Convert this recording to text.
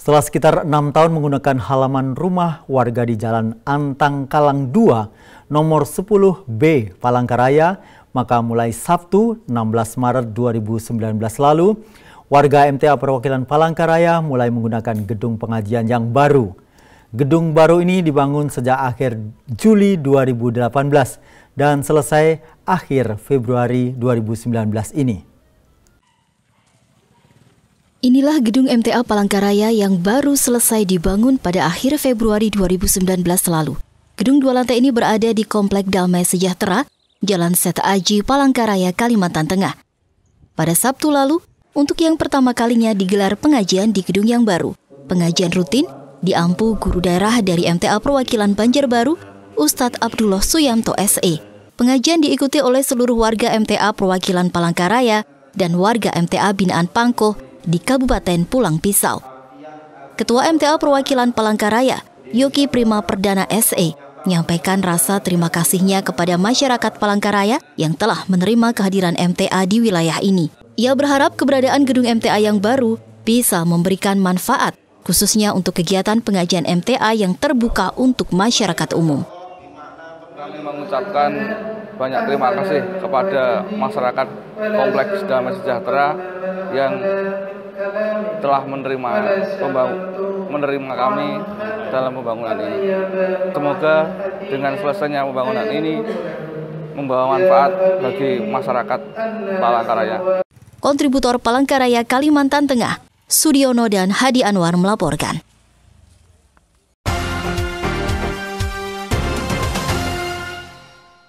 Setelah sekitar enam tahun menggunakan halaman rumah warga di Jalan Antang Kalang 2, nomor 10B Palangkaraya, maka mulai Sabtu 16 Maret 2019 lalu, warga MTA Perwakilan Palangkaraya mulai menggunakan gedung pengajian yang baru. Gedung baru ini dibangun sejak akhir Juli 2018 dan selesai akhir Februari 2019 ini. Inilah gedung MTA Palangkaraya yang baru selesai dibangun pada akhir Februari 2019 lalu. Gedung dua lantai ini berada di Komplek Damai Sejahtera, Jalan Set Aji, Palangkaraya, Kalimantan Tengah. Pada Sabtu lalu, untuk yang pertama kalinya digelar pengajian di gedung yang baru. Pengajian rutin diampu guru daerah dari MTA Perwakilan Banjarbaru, Ustadz Abdullah Suyanto SE. Pengajian diikuti oleh seluruh warga MTA Perwakilan Palangkaraya dan warga MTA Binaan Pangkoh di Kabupaten Pulang Pisau. Ketua MTA Perwakilan Palangkaraya, Yuki Prima Perdana SE, menyampaikan rasa terima kasihnya kepada masyarakat Palangkaraya yang telah menerima kehadiran MTA di wilayah ini. Ia berharap keberadaan gedung MTA yang baru bisa memberikan manfaat, khususnya untuk kegiatan pengajian MTA yang terbuka untuk masyarakat umum. Kami mengucapkan banyak terima kasih kepada masyarakat Kompleks Damai Sejahtera yang telah menerima menerima kami dalam pembangunan ini. Semoga dengan selesainya pembangunan ini membawa manfaat bagi masyarakat Palangkaraya. Kontributor Palangkaraya Kalimantan Tengah, Sudiono dan Hadi Anwar melaporkan.